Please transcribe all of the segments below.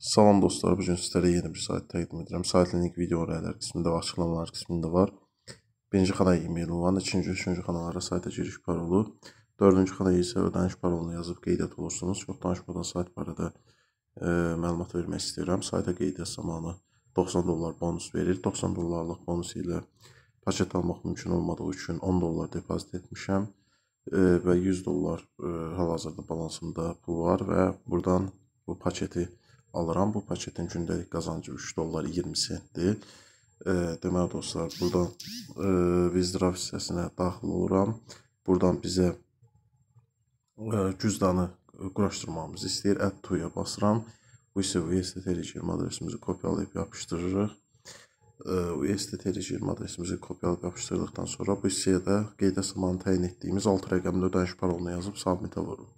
Salam dostlar, bu gün sizlərə yeni bir sayt təqdim edirəm. Saytın link video rəylər qismində və açıqlamalar qismində var. Birinci xanaya e-mail olan, ikinci, üçüncü xanalara sayta giriş parolu, dördüncü xanaya isə ödəniş parolunu yazıb qeydiyyat olursunuz. Çox danışmadan sayt barədə e, məlumat vermək istəyirəm. Sayta qeydiyyat zamanı 90 dollar bonus verir. 90 dollarlıq bonus ilə paket almaq mümkün olmadığı üçün 10 dollar depozit etmişəm e, və 100 dollar e, hal-hazırda balansımda pul var və buradan bu paketi alıram. Bu paketin gündəlik qazancı 3 dollar 20 sentdir. E, deməli dostlar, buradan e, Vizdrav hissəsinə daxil oluram. Buradan bizə e, cüzdanı quraşdırmamızı istəyir. Add to-ya basıram. Bu isə USDT-20 adresimizi kopyalayıb yapışdırırıq. E, USDT-20 adresimizi kopyalayıb yapışdırdıqdan sonra bu hissəyə də qeydə samanı təyin etdiyimiz 6 rəqəmli ödəniş parolunu yazıb submitə vururuq.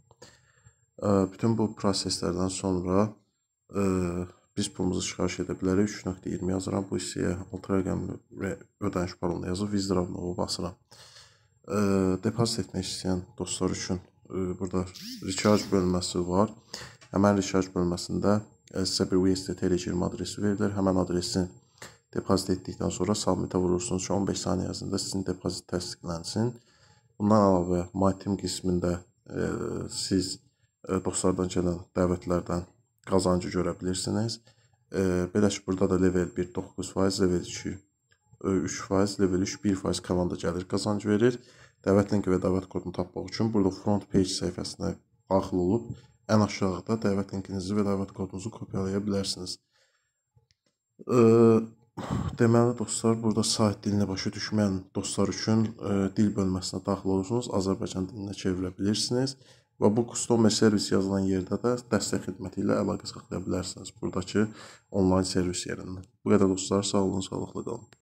E, bütün bu proseslərdən sonra biz pulumuzu çıxarış edə bilərik. 3.20 yazıram bu hissəyə. 6 rəqəmli ödəniş balonuna yazıb Vizdrav.nova basıram. Depozit etmək istəyən dostlar üçün e, burada recharge bölməsi var. Həmən recharge bölməsində e, sizə bir USD Tele20 adresi verilir. Həmən adresi depozit etdikdən sonra submitə vurursunuz ki, 15 saniyə ərzində sizin depozit təsdiqlənsin. Bundan əlavə, MyTeam qismində ə, e, siz ə, dostlardan gələn dəvətlərdən qazancı görə bilirsiniz. E, belə ki, burada da level 1 9%, level 2 3%, e, level 3 1% komanda gəlir qazanc verir. Dəvət linki və dəvət kodunu tapmaq üçün burada front page səhifəsinə daxil olub ən aşağıda dəvət linkinizi və dəvət kodunuzu kopyalaya bilərsiniz. E, deməli dostlar, burada sayt dilini başa düşməyən dostlar üçün dil bölməsinə daxil olursunuz, Azərbaycan dilinə çevirə bilirsiniz Və bu Customer Service yazılan yerdə də dəstək xidməti ilə əlaqə saxlaya bilərsiniz buradakı onlayn servis yerindən. Bu qədər dostlar, sağ olun, sağlıqlı qalın.